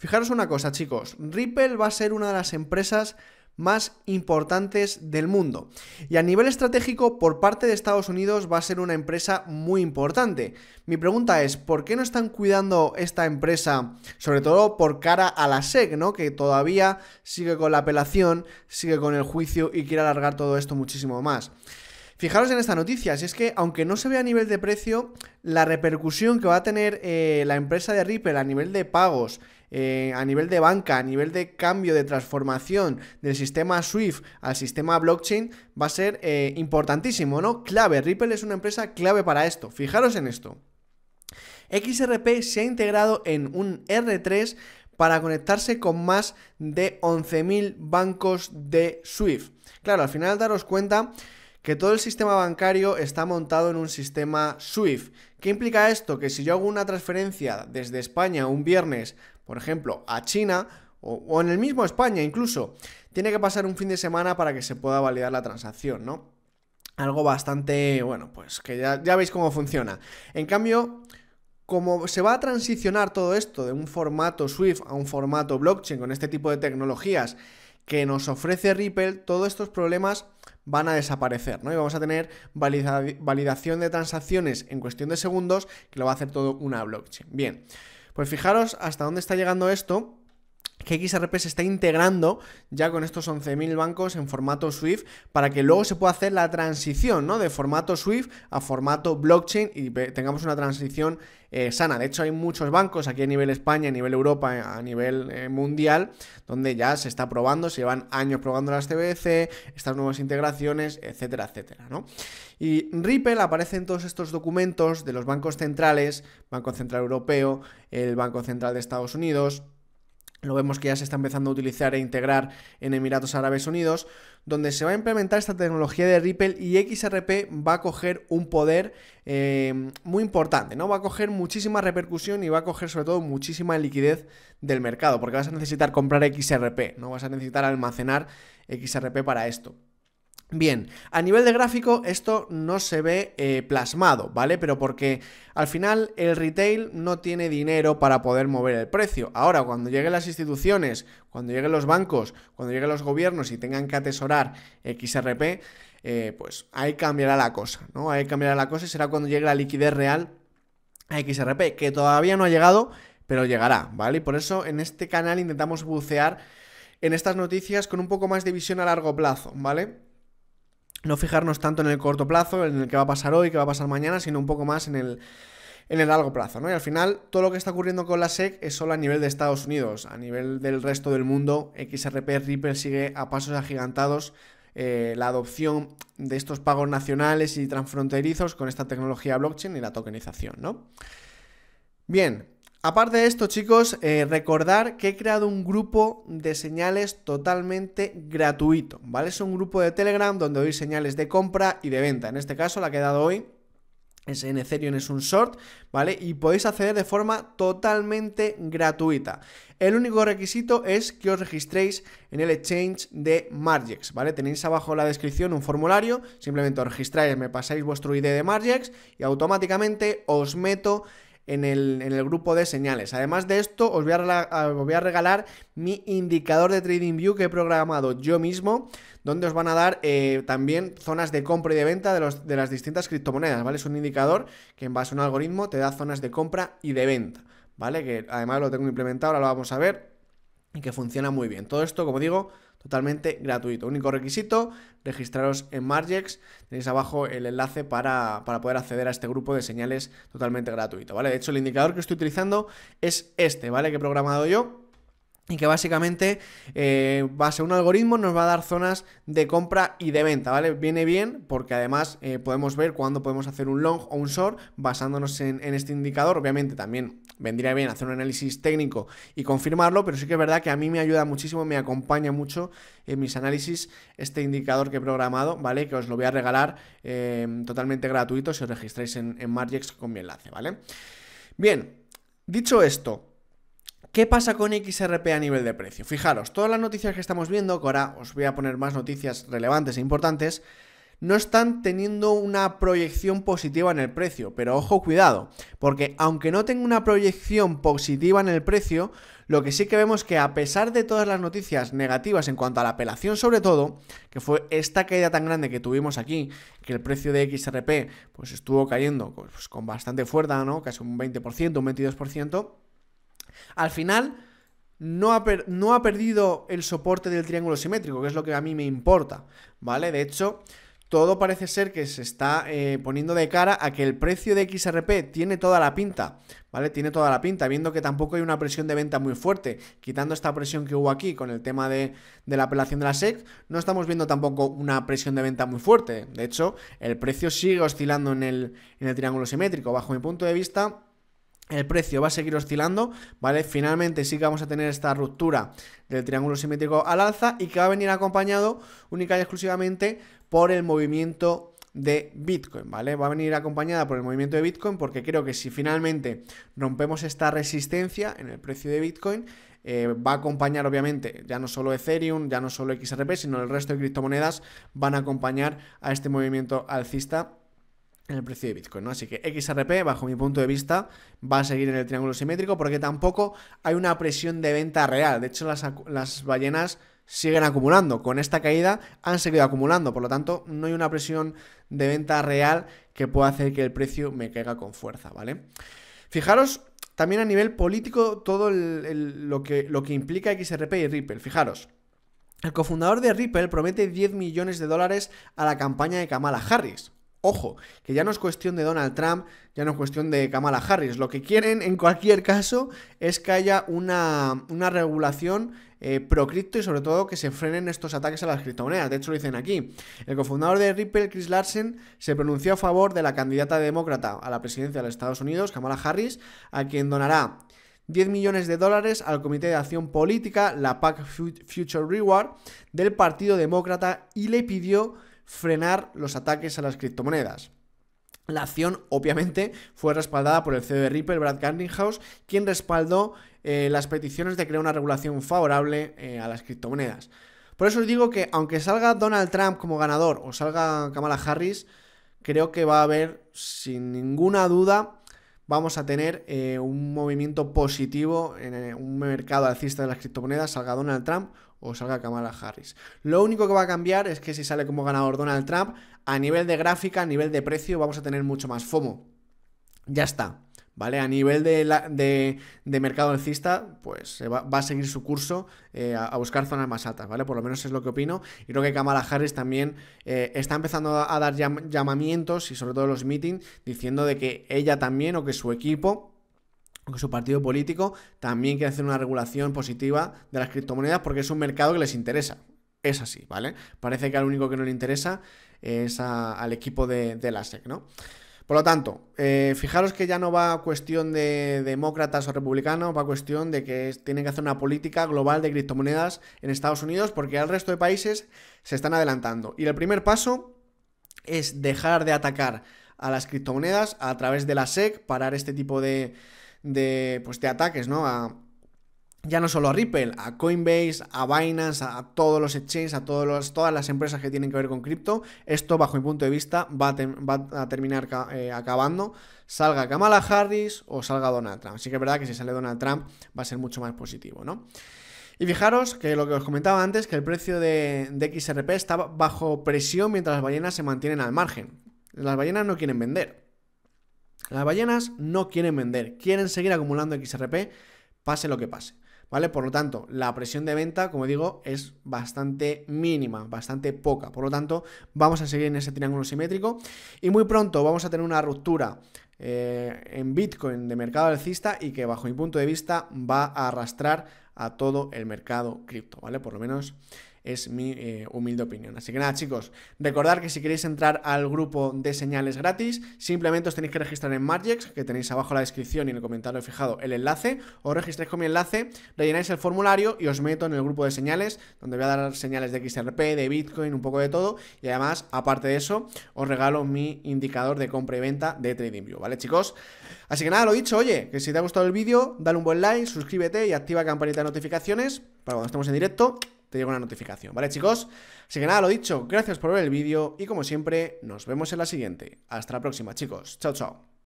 Fijaros una cosa, chicos, Ripple va a ser una de las empresas más importantes del mundo. Y a nivel estratégico, por parte de Estados Unidos va a ser una empresa muy importante. Mi pregunta es, ¿por qué no están cuidando esta empresa, sobre todo por cara a la SEC, ¿no? que todavía sigue con la apelación, sigue con el juicio y quiere alargar todo esto muchísimo más? Fijaros en esta noticia, si es que aunque no se ve a nivel de precio, la repercusión que va a tener eh, la empresa de Ripple a nivel de pagos, eh, a nivel de banca, a nivel de cambio, de transformación del sistema SWIFT al sistema blockchain, va a ser eh, importantísimo, ¿no? Clave. Ripple es una empresa clave para esto. Fijaros en esto. XRP se ha integrado en un R3 para conectarse con más de 11.000 bancos de SWIFT. Claro, al final daros cuenta que todo el sistema bancario está montado en un sistema SWIFT. ¿Qué implica esto? Que si yo hago una transferencia desde España un viernes, por ejemplo, a China, o, en el mismo España incluso, tiene que pasar un fin de semana para que se pueda validar la transacción, ¿no? Algo bastante, bueno, pues que ya, ya veis cómo funciona. En cambio, como se va a transicionar todo esto de un formato SWIFT a un formato blockchain con este tipo de tecnologías que nos ofrece Ripple, todos estos problemas van a desaparecer, ¿no? Y vamos a tener validación de transacciones en cuestión de segundos que lo va a hacer todo una blockchain. Bien, pues fijaros hasta dónde está llegando esto que XRP se está integrando ya con estos 11.000 bancos en formato SWIFT para que luego se pueda hacer la transición ¿no? de formato SWIFT a formato blockchain y tengamos una transición eh, sana. De hecho, hay muchos bancos aquí a nivel España, a nivel Europa, a nivel eh, mundial, donde ya se está probando, se llevan años probando las CBDC, estas nuevas integraciones, etcétera, etcétera. ¿no? Y Ripple aparece en todos estos documentos de los bancos centrales, Banco Central Europeo, el Banco Central de Estados Unidos, lo vemos que ya se está empezando a utilizar e integrar en Emiratos Árabes Unidos, donde se va a implementar esta tecnología de Ripple y XRP va a coger un poder eh, muy importante, ¿no? Va a coger muchísima repercusión y va a coger sobre todo muchísima liquidez del mercado, porque vas a necesitar comprar XRP, ¿no? Vas a necesitar almacenar XRP para esto. Bien, a nivel de gráfico esto no se ve eh, plasmado, ¿vale? Pero porque al final el retail no tiene dinero para poder mover el precio. Ahora, cuando lleguen las instituciones, cuando lleguen los bancos, cuando lleguen los gobiernos y tengan que atesorar XRP, eh, pues ahí cambiará la cosa, ¿no? Ahí cambiará la cosa y será cuando llegue la liquidez real a XRP, que todavía no ha llegado, pero llegará, ¿vale? Y por eso en este canal intentamos bucear en estas noticias con un poco más de visión a largo plazo, ¿vale? no fijarnos tanto en el corto plazo, en el que va a pasar hoy, que va a pasar mañana, sino un poco más en el, largo plazo, ¿no? Y al final, todo lo que está ocurriendo con la SEC es solo a nivel de Estados Unidos, a nivel del resto del mundo, XRP Ripple sigue a pasos agigantados eh, la adopción de estos pagos nacionales y transfronterizos con esta tecnología blockchain y la tokenización, ¿no? Bien, Aparte de esto, chicos, eh, recordar que he creado un grupo de señales totalmente gratuito, ¿vale? Es un grupo de Telegram donde doy señales de compra y de venta. En este caso, la que he dado hoy es en Ethereum, es un short, ¿vale? Y podéis acceder de forma totalmente gratuita. El único requisito es que os registréis en el exchange de Margex, ¿vale? Tenéis abajo en la descripción un formulario, simplemente os registráis, me pasáis vuestro ID de Margex y automáticamente os meto en el, grupo de señales. Además de esto, os voy, a regalar mi indicador de TradingView que he programado yo mismo, donde os van a dar eh, también zonas de compra y de venta de, los, de las distintas criptomonedas, ¿vale? Es un indicador que en base a un algoritmo te da zonas de compra y de venta, ¿vale? Que además lo tengo implementado, ahora lo vamos a ver, y que funciona muy bien. Todo esto, como digo, totalmente gratuito. Único requisito, registraros en Margex. Tenéis abajo el enlace para, poder acceder a este grupo de señales totalmente gratuito, ¿vale? De hecho, el indicador que estoy utilizando es este, ¿vale? Que he programado yo. Y que básicamente va eh, a ser un algoritmo, nos va a dar zonas de compra y de venta, ¿vale? Viene bien porque además eh, podemos ver cuándo podemos hacer un long o un short basándonos en este indicador. Obviamente también vendría bien hacer un análisis técnico y confirmarlo, pero sí que es verdad que a mí me ayuda muchísimo, me acompaña mucho en mis análisis este indicador que he programado, ¿vale? Que os lo voy a regalar em, totalmente gratuito si os registráis en, en Margex con mi enlace, ¿vale? Bien, dicho esto, ¿Qué pasa con XRP a nivel de precio? Fijaros, todas las noticias que estamos viendo, que ahora os voy a poner más noticias relevantes e importantes, no están teniendo una proyección positiva en el precio. Pero ojo, cuidado, porque aunque no tenga una proyección positiva en el precio, lo que sí que vemos que a pesar de todas las noticias negativas en cuanto a la apelación sobre todo, que fue esta caída tan grande que tuvimos aquí, que el precio de XRP pues estuvo cayendo pues, con bastante fuerza, ¿no? Casi un 20%, un 22%, al final no ha, no ha perdido el soporte del triángulo simétrico, que es lo que a mí me importa, ¿vale? De hecho todo parece ser que se está eh, poniendo de cara a que el precio de XRP tiene toda la pinta, ¿vale? Tiene toda la pinta, viendo que tampoco hay una presión de venta muy fuerte, quitando esta presión que hubo aquí con el tema de, la apelación de la SEC, no estamos viendo tampoco una presión de venta muy fuerte. De hecho, el precio sigue oscilando en el, en el triángulo simétrico. Bajo mi punto de vista, el precio va a seguir oscilando, ¿vale? Finalmente sí que vamos a tener esta ruptura del triángulo simétrico al alza y que va a venir acompañado única y exclusivamente por el movimiento de Bitcoin, ¿vale? Va a venir acompañada por el movimiento de Bitcoin porque creo que si finalmente rompemos esta resistencia en el precio de Bitcoin, eh, va a acompañar obviamente ya no solo Ethereum, ya no solo XRP, sino el resto de criptomonedas van a acompañar a este movimiento alcista en el precio de Bitcoin, ¿no? Así que XRP, bajo mi punto de vista, va a seguir en el triángulo simétrico porque tampoco hay una presión de venta real. De hecho, las, ballenas siguen acumulando. Con esta caída han seguido acumulando. Por lo tanto, no hay una presión de venta real que pueda hacer que el precio me caiga con fuerza, ¿vale? Fijaros también a nivel político todo lo, que, lo que implica XRP y Ripple. Fijaros. El cofundador de Ripple promete 10 millones de dólares a la campaña de Kamala Harris. Ojo, que ya no es cuestión de Donald Trump, ya no es cuestión de Kamala Harris. Lo que quieren, en cualquier caso, es que haya una, una regulación eh, pro cripto y sobre todo que se frenen estos ataques a las criptomonedas. De hecho, lo dicen aquí. El cofundador de Ripple, Chris Larsen, se pronunció a favor de la candidata demócrata a la presidencia de los Estados Unidos, Kamala Harris, a quien donará 10 millones de dólares al Comité de Acción Política, la PAC Future Reward, del Partido Demócrata y le pidió frenar los ataques a las criptomonedas. La acción, obviamente, fue respaldada por el CEO de Ripple, Brad Garlinghouse, quien respaldó eh, las peticiones de crear una regulación favorable eh, a las criptomonedas. Por eso os digo que, aunque salga Donald Trump como ganador o salga Kamala Harris, creo que va a haber, sin ninguna duda, vamos a tener eh, un movimiento positivo en eh, un mercado alcista de las criptomonedas, salga Donald Trump o salga Kamala Harris. Lo único que va a cambiar es que si sale como ganador Donald Trump, a nivel de gráfica, a nivel de precio, vamos a tener mucho más FOMO. Ya está. ¿vale? A nivel de, de, mercado alcista, pues va, a seguir su curso eh, a, buscar zonas más altas, ¿vale? Por lo menos es lo que opino. Y creo que Kamala Harris también eh, está empezando a dar llamamientos y sobre todo los meetings diciendo de que ella también o que su equipo o que su partido político también quiere hacer una regulación positiva de las criptomonedas porque es un mercado que les interesa. Es así, ¿vale? Parece que al único que no le interesa es al equipo de, de la SEC, ¿no? Por lo tanto, eh, fijaros que ya no va cuestión de demócratas o republicanos, va cuestión de que tienen que hacer una política global de criptomonedas en Estados Unidos porque al resto de países se están adelantando. Y el primer paso es dejar de atacar a las criptomonedas a través de la SEC, parar este tipo de, de, pues, de ataques ¿no? a, ya no solo a Ripple, a Coinbase, a Binance, a, todos los exchanges, a todas las empresas que tienen que ver con cripto, esto bajo mi punto de vista va a, terminar eh, acabando, salga Kamala Harris o salga Donald Trump. Así que es verdad que si sale Donald Trump va a ser mucho más positivo, ¿no? Y fijaros que lo que os comentaba antes, que el precio de, de XRP está bajo presión mientras las ballenas se mantienen al margen. Las ballenas no quieren vender. Las ballenas no quieren vender, quieren seguir acumulando XRP, pase lo que pase. ¿vale? Por lo tanto, la presión de venta, como digo, es bastante mínima, bastante poca. Por lo tanto, vamos a seguir en ese triángulo simétrico y muy pronto vamos a tener una ruptura eh, en Bitcoin de mercado alcista y que bajo mi punto de vista va a arrastrar a todo el mercado cripto, ¿vale? Por lo menos es mi eh, humilde opinión. Así que nada, chicos, recordad que si queréis entrar al grupo de señales gratis, simplemente os tenéis que registrar en Margex, que tenéis abajo la descripción y en el comentario fijado el enlace, os registráis con mi enlace, rellenáis el formulario y os meto en el grupo de señales, donde voy a dar señales de XRP, de Bitcoin, un poco de todo, y además, aparte de eso, os regalo mi indicador de compra y venta de TradingView, ¿vale, chicos? Así que nada, lo dicho, oye, que si te ha gustado el vídeo, dale un buen like, suscríbete y activa la campanita de notificaciones para cuando estemos en directo te llega una notificación, ¿vale chicos? Así que nada, lo dicho, gracias por ver el vídeo y como siempre, nos vemos en la siguiente. Hasta la próxima chicos, chao chao.